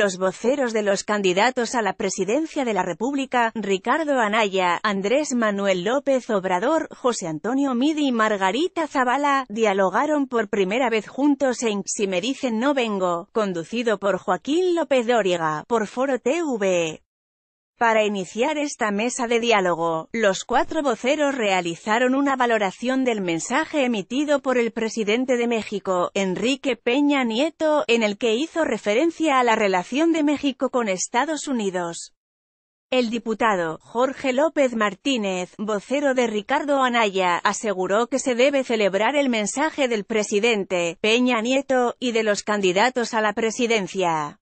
los voceros de los candidatos a la presidencia de la República, Ricardo Anaya, Andrés Manuel López Obrador, José Antonio Midi y Margarita Zavala, dialogaron por primera vez juntos en Si me dicen no vengo, conducido por Joaquín López Dóriga, por Foro TV. Para iniciar esta mesa de diálogo, los cuatro voceros realizaron una valoración del mensaje emitido por el presidente de México, Enrique Peña Nieto, en el que hizo referencia a la relación de México con Estados Unidos. El diputado, Jorge López Martínez, vocero de Ricardo Anaya, aseguró que se debe celebrar el mensaje del presidente, Peña Nieto, y de los candidatos a la presidencia.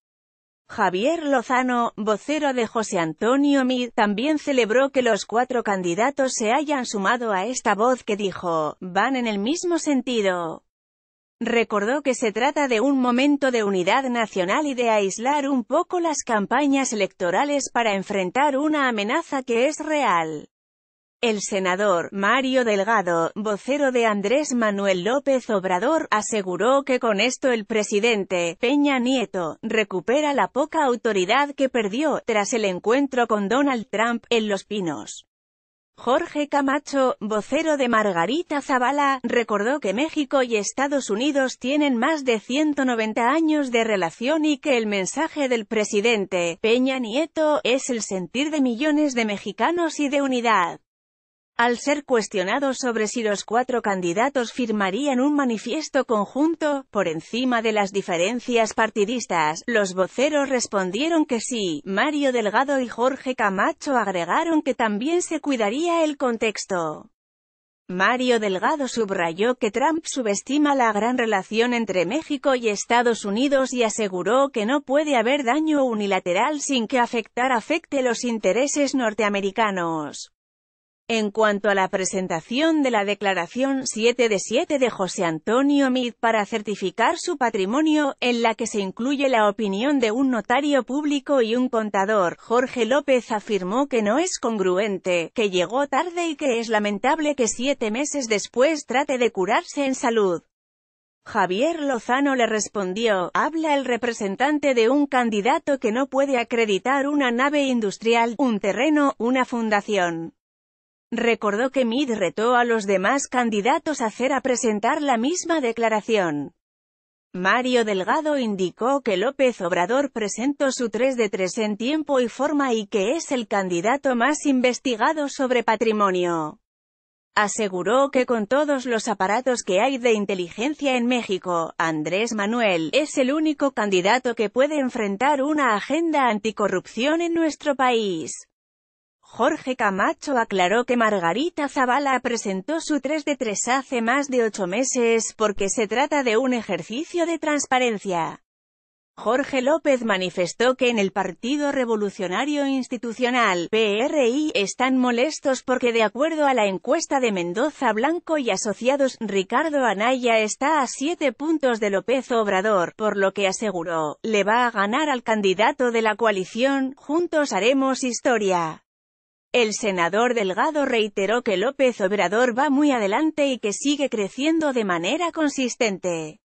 Javier Lozano, vocero de José Antonio Mid, también celebró que los cuatro candidatos se hayan sumado a esta voz que dijo, van en el mismo sentido. Recordó que se trata de un momento de unidad nacional y de aislar un poco las campañas electorales para enfrentar una amenaza que es real. El senador Mario Delgado, vocero de Andrés Manuel López Obrador, aseguró que con esto el presidente, Peña Nieto, recupera la poca autoridad que perdió, tras el encuentro con Donald Trump, en Los Pinos. Jorge Camacho, vocero de Margarita Zavala, recordó que México y Estados Unidos tienen más de 190 años de relación y que el mensaje del presidente, Peña Nieto, es el sentir de millones de mexicanos y de unidad. Al ser cuestionado sobre si los cuatro candidatos firmarían un manifiesto conjunto, por encima de las diferencias partidistas, los voceros respondieron que sí, Mario Delgado y Jorge Camacho agregaron que también se cuidaría el contexto. Mario Delgado subrayó que Trump subestima la gran relación entre México y Estados Unidos y aseguró que no puede haber daño unilateral sin que afectar afecte los intereses norteamericanos. En cuanto a la presentación de la Declaración 7 de 7 de José Antonio Mid para certificar su patrimonio, en la que se incluye la opinión de un notario público y un contador, Jorge López afirmó que no es congruente, que llegó tarde y que es lamentable que siete meses después trate de curarse en salud. Javier Lozano le respondió, habla el representante de un candidato que no puede acreditar una nave industrial, un terreno, una fundación. Recordó que Mid retó a los demás candidatos a hacer a presentar la misma declaración. Mario Delgado indicó que López Obrador presentó su 3 de 3 en tiempo y forma y que es el candidato más investigado sobre patrimonio. Aseguró que con todos los aparatos que hay de inteligencia en México, Andrés Manuel es el único candidato que puede enfrentar una agenda anticorrupción en nuestro país. Jorge Camacho aclaró que Margarita Zavala presentó su 3 de 3 hace más de ocho meses porque se trata de un ejercicio de transparencia. Jorge López manifestó que en el Partido Revolucionario Institucional, PRI, están molestos porque de acuerdo a la encuesta de Mendoza Blanco y Asociados, Ricardo Anaya está a siete puntos de López Obrador, por lo que aseguró, le va a ganar al candidato de la coalición, juntos haremos historia. El senador Delgado reiteró que López Obrador va muy adelante y que sigue creciendo de manera consistente.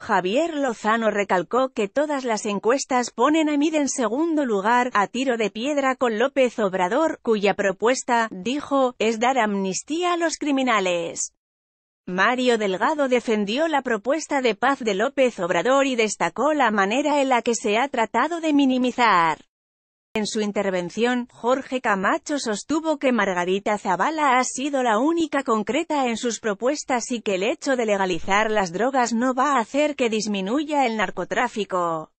Javier Lozano recalcó que todas las encuestas ponen a Mid en segundo lugar, a tiro de piedra con López Obrador, cuya propuesta, dijo, es dar amnistía a los criminales. Mario Delgado defendió la propuesta de paz de López Obrador y destacó la manera en la que se ha tratado de minimizar en su intervención, Jorge Camacho sostuvo que Margarita Zavala ha sido la única concreta en sus propuestas y que el hecho de legalizar las drogas no va a hacer que disminuya el narcotráfico.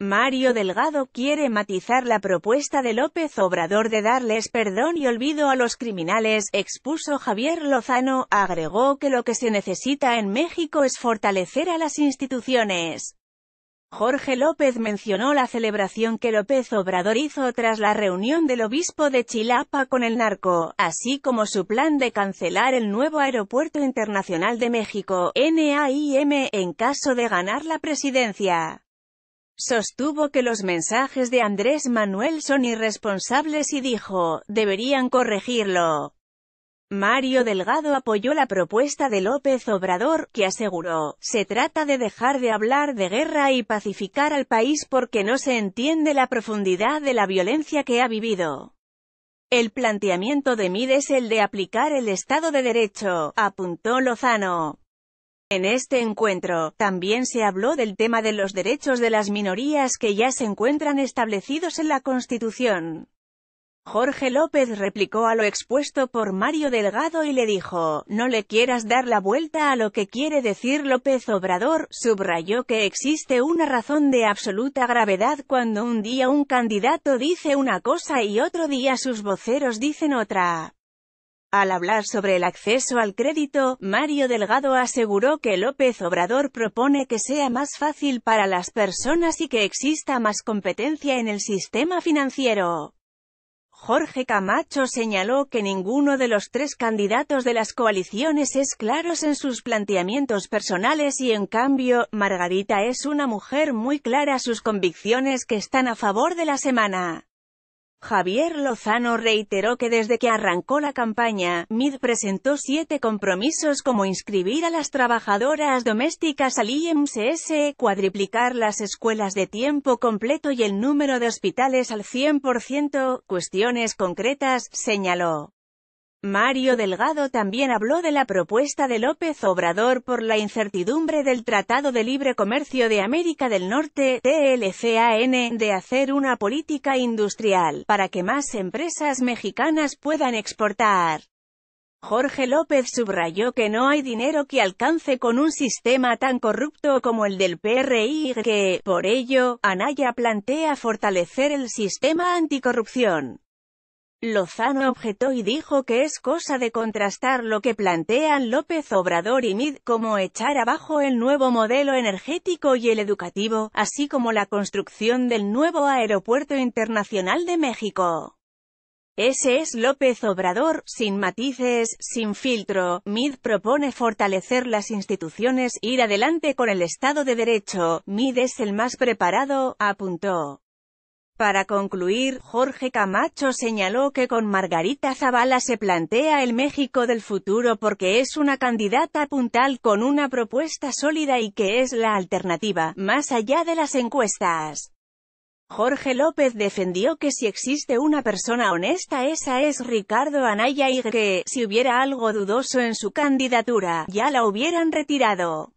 Mario Delgado quiere matizar la propuesta de López Obrador de darles perdón y olvido a los criminales, expuso Javier Lozano, agregó que lo que se necesita en México es fortalecer a las instituciones. Jorge López mencionó la celebración que López Obrador hizo tras la reunión del obispo de Chilapa con el narco, así como su plan de cancelar el nuevo Aeropuerto Internacional de México, NAIM, en caso de ganar la presidencia. Sostuvo que los mensajes de Andrés Manuel son irresponsables y dijo, deberían corregirlo. Mario Delgado apoyó la propuesta de López Obrador, que aseguró, se trata de dejar de hablar de guerra y pacificar al país porque no se entiende la profundidad de la violencia que ha vivido. El planteamiento de Mide es el de aplicar el Estado de Derecho, apuntó Lozano. En este encuentro, también se habló del tema de los derechos de las minorías que ya se encuentran establecidos en la Constitución. Jorge López replicó a lo expuesto por Mario Delgado y le dijo, no le quieras dar la vuelta a lo que quiere decir López Obrador, subrayó que existe una razón de absoluta gravedad cuando un día un candidato dice una cosa y otro día sus voceros dicen otra. Al hablar sobre el acceso al crédito, Mario Delgado aseguró que López Obrador propone que sea más fácil para las personas y que exista más competencia en el sistema financiero. Jorge Camacho señaló que ninguno de los tres candidatos de las coaliciones es claros en sus planteamientos personales y en cambio, Margarita es una mujer muy clara sus convicciones que están a favor de la semana. Javier Lozano reiteró que desde que arrancó la campaña, MID presentó siete compromisos como inscribir a las trabajadoras domésticas al IMSS, cuadriplicar las escuelas de tiempo completo y el número de hospitales al 100%, cuestiones concretas, señaló. Mario Delgado también habló de la propuesta de López Obrador por la incertidumbre del Tratado de Libre Comercio de América del Norte, TLCAN, de hacer una política industrial, para que más empresas mexicanas puedan exportar. Jorge López subrayó que no hay dinero que alcance con un sistema tan corrupto como el del PRI y que, por ello, Anaya plantea fortalecer el sistema anticorrupción. Lozano objetó y dijo que es cosa de contrastar lo que plantean López Obrador y Mid como echar abajo el nuevo modelo energético y el educativo, así como la construcción del nuevo Aeropuerto Internacional de México. Ese es López Obrador, sin matices, sin filtro. MID propone fortalecer las instituciones, ir adelante con el Estado de Derecho. MID es el más preparado, apuntó. Para concluir, Jorge Camacho señaló que con Margarita Zavala se plantea el México del futuro porque es una candidata puntal con una propuesta sólida y que es la alternativa, más allá de las encuestas. Jorge López defendió que si existe una persona honesta esa es Ricardo Anaya y que, si hubiera algo dudoso en su candidatura, ya la hubieran retirado.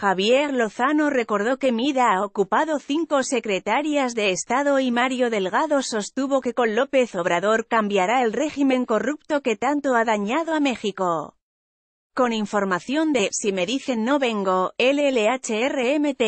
Javier Lozano recordó que Mida ha ocupado cinco secretarias de Estado y Mario Delgado sostuvo que con López Obrador cambiará el régimen corrupto que tanto ha dañado a México. Con información de, si me dicen no vengo, LLHRMT.